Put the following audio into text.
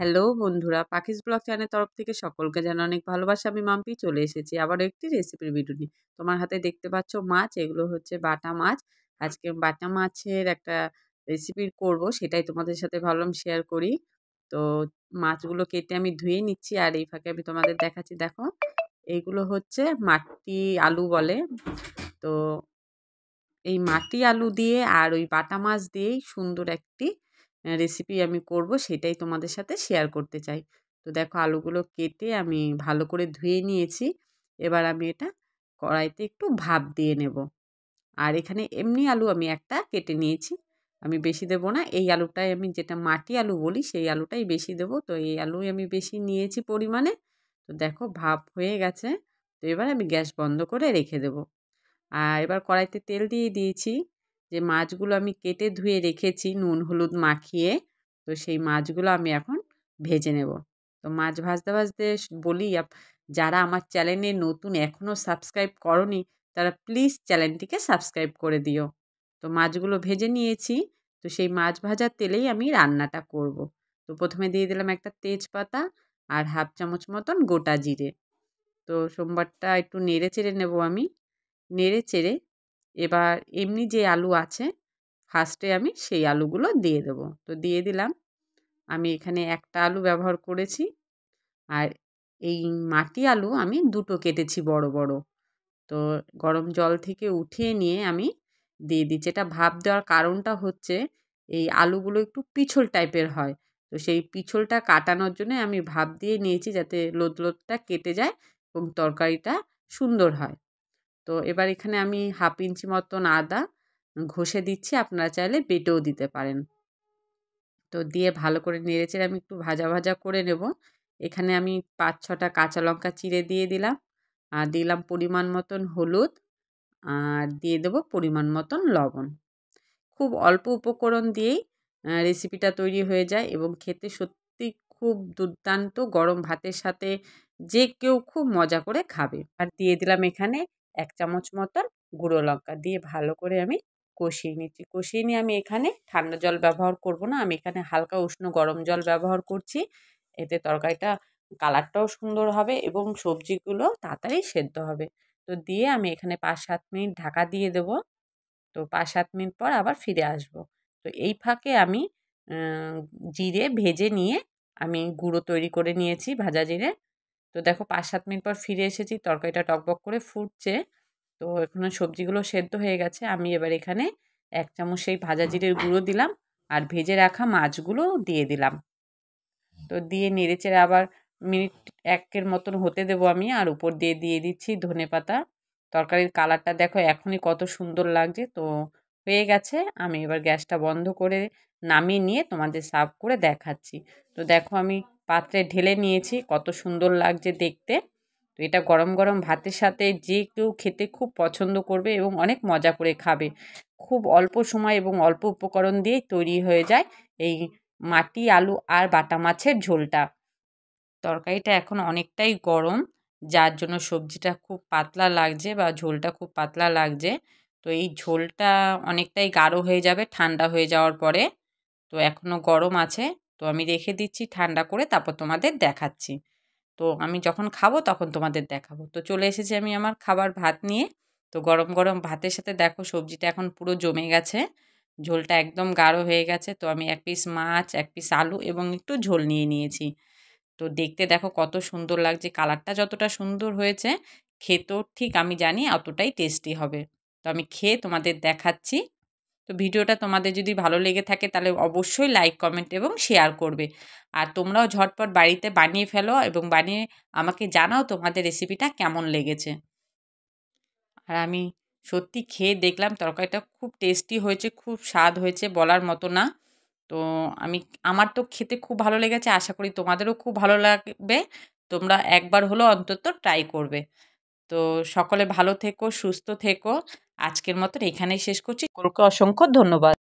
Hello বন্ধুরা পাখিস blog চ্যানেলের তরফ থেকে সকলকে যেন অনেক ভালোবাসা আমি মাম্পি চলে এসেছি আবারও একটি রেসিপির ভিডিও নিয়ে তোমার হাতে দেখতে পাচ্ছ মাছ এগুলো হচ্ছে বাটা মাছ আজকে বাটা মাছের একটা রেসিপি করব সেটাই তোমাদের সাথে ভাবলাম শেয়ার করি তো মাছগুলো কেটে আমি ধুয়ে নিচ্ছি আর এই ফাঁকে আমি তোমাদের দেখাচ্ছি দেখো এইগুলো হচ্ছে মাটি আলু বলে তো এই মাটি আলু দিয়ে আর ওই বাটা মাছ দিয়েই সুন্দর একটি রেসিপি আমি করব সেটাই তোমাদের সাথে শেয়ার করতে চাই তো দেখো আলুগুলো কেটে আমি ভালো করে ধুয়ে নিয়েছি এবার আমি এটা কড়াইতে একটু ভাপ দিয়ে নেব আর এখানে এমনি আলু আমি একটা কেটে নিয়েছি আমি বেশি দেব না এই আলুটাই আমি যেটা মাটি আলু বলি সেই আলুটাই বেশি দেব তো এই আলুই আমি বেশি নিয়েছি পরিমাণে তো দেখো ভাপ হয়ে গেছে তো এবার আমি গ্যাস বন্ধ করে রেখে দেব আর এবার কড়াইতে তেল দিয়ে দিয়েছি যে মাছগুলো আমি কেটে ধুয়ে রেখেছি নুন হলুদ মাখিয়ে তো সেই মাছগুলো আমি এখন ভেজে নেব তো মাছ ভাজতে ভাজতে বলি যারা আমার চ্যানেলে নতুন এখনও সাবস্ক্রাইব করনি তারা প্লিজ চ্যানেলটিকে সাবস্ক্রাইব করে দিও তো মাছগুলো ভেজে নিয়েছি তো সেই মাছ ভাজার তেলেই আমি রান্নাটা করব। তো প্রথমে দিয়ে দিলাম একটা তেজপাতা আর হাফ চামচ মতন গোটা জিরে তো সোমবারটা একটু নেড়ে চেড়ে নেব আমি নেড়ে চেড়ে এবার এমনি যে আলু আছে ফার্স্টে আমি সেই আলুগুলো দিয়ে দেবো তো দিয়ে দিলাম আমি এখানে একটা আলু ব্যবহার করেছি আর এই মাটি আলু আমি দুটো কেটেছি বড় বড় তো গরম জল থেকে উঠিয়ে নিয়ে আমি দিয়ে দিচ্ছি এটা ভাব দেওয়ার কারণটা হচ্ছে এই আলুগুলো একটু পিছল টাইপের হয় তো সেই পিছলটা কাটানোর জন্য আমি ভাপ দিয়ে নিয়েছি যাতে লোদ লোদটা কেটে যায় এবং তরকারিটা সুন্দর হয় তো এবার এখানে আমি হাফ ইঞ্চি মতন আদা ঘষে দিচ্ছি আপনারা চাইলে বেটেও দিতে পারেন তো দিয়ে ভালো করে নেড়েচেড়ে আমি একটু ভাজা ভাজা করে নেব এখানে আমি পাঁচ ছটা কাঁচা লঙ্কা চিড়ে দিয়ে দিলাম আর দিলাম পরিমাণ মতন হলুদ আর দিয়ে দেব পরিমাণ মতন লবণ খুব অল্প উপকরণ দিয়েই রেসিপিটা তৈরি হয়ে যায় এবং খেতে সত্যি খুব দুর্দান্ত গরম ভাতের সাথে যে কেউ খুব মজা করে খাবে আর দিয়ে দিলাম এখানে এক চামচ মতন গুঁড়ো লঙ্কা দিয়ে ভালো করে আমি কষিয়ে নিচ্ছি কষিয়ে নিয়ে আমি এখানে ঠান্ডা জল ব্যবহার করব না আমি এখানে হালকা উষ্ণ গরম জল ব্যবহার করছি এতে তরকারিটা কালারটাও সুন্দর হবে এবং সবজিগুলো তাড়াতাড়ি সেদ্ধ হবে তো দিয়ে আমি এখানে পাঁচ সাত মিনিট ঢাকা দিয়ে দেব তো পাঁচ সাত মিনিট পর আবার ফিরে আসব তো এই ফাঁকে আমি জিরে ভেজে নিয়ে আমি গুঁড়ো তৈরি করে নিয়েছি ভাজা জিরে তো দেখো পাঁচ সাত মিনিট পর ফিরে এসেছি তরকারিটা টকবক করে ফুটছে তো এখন সবজিগুলো সেদ্ধ হয়ে গেছে আমি এবার এখানে এক চামচ সেই ভাজা জিরের গুঁড়ো দিলাম আর ভেজে রাখা মাছগুলো দিয়ে দিলাম তো দিয়ে নেড়েচেড়ে আবার মিনিট একের মতন হতে দেবো আমি আর উপর দিয়ে দিয়ে দিচ্ছি ধনে পাতা তরকারির কালারটা দেখো এখনই কত সুন্দর লাগছে তো হয়ে গেছে আমি এবার গ্যাসটা বন্ধ করে নামিয়ে নিয়ে তোমাদের সার্ভ করে দেখাচ্ছি তো দেখো আমি পাত্রে ঢেলে নিয়েছি কত সুন্দর লাগছে দেখতে তো এটা গরম গরম ভাতের সাথে যে কেউ খেতে খুব পছন্দ করবে এবং অনেক মজা করে খাবে খুব অল্প সময় এবং অল্প উপকরণ দিয়ে তৈরি হয়ে যায় এই মাটি আলু আর বাটা মাছের ঝোলটা তরকারিটা এখন অনেকটাই গরম যার জন্য সবজিটা খুব পাতলা লাগছে বা ঝোলটা খুব পাতলা লাগছে তো এই ঝোলটা অনেকটাই গাঢ় হয়ে যাবে ঠান্ডা হয়ে যাওয়ার পরে তো এখনও গরম আছে তো আমি রেখে দিচ্ছি ঠান্ডা করে তারপর তোমাদের দেখাচ্ছি তো আমি যখন খাবো তখন তোমাদের দেখাবো তো চলে এসেছি আমি আমার খাবার ভাত নিয়ে তো গরম গরম ভাতের সাথে দেখো সবজিটা এখন পুরো জমে গেছে ঝোলটা একদম গাঢ় হয়ে গেছে তো আমি এক পিস মাছ এক পিস আলু এবং একটু ঝোল নিয়ে নিয়েছি তো দেখতে দেখো কত সুন্দর লাগছে কালারটা যতটা সুন্দর হয়েছে খেতেও ঠিক আমি জানি অতটাই টেস্টি হবে তো আমি খেয়ে তোমাদের দেখাচ্ছি তো ভিডিওটা তোমাদের যদি ভালো লেগে থাকে তাহলে অবশ্যই লাইক কমেন্ট এবং শেয়ার করবে আর তোমরাও ঝটপট বাড়িতে বানিয়ে ফেলো এবং বানিয়ে আমাকে জানাও তোমাদের রেসিপিটা কেমন লেগেছে আর আমি সত্যি খেয়ে দেখলাম তরকারিটা খুব টেস্টি হয়েছে খুব স্বাদ হয়েছে বলার মতো না তো আমি আমার তো খেতে খুব ভালো লেগেছে আশা করি তোমাদেরও খুব ভালো লাগবে তোমরা একবার হলো অন্তত ট্রাই করবে তো সকলে ভালো থেকো সুস্থ থেকো আজকের মতন এখানেই শেষ করছি সকলকে অসংখ্য ধন্যবাদ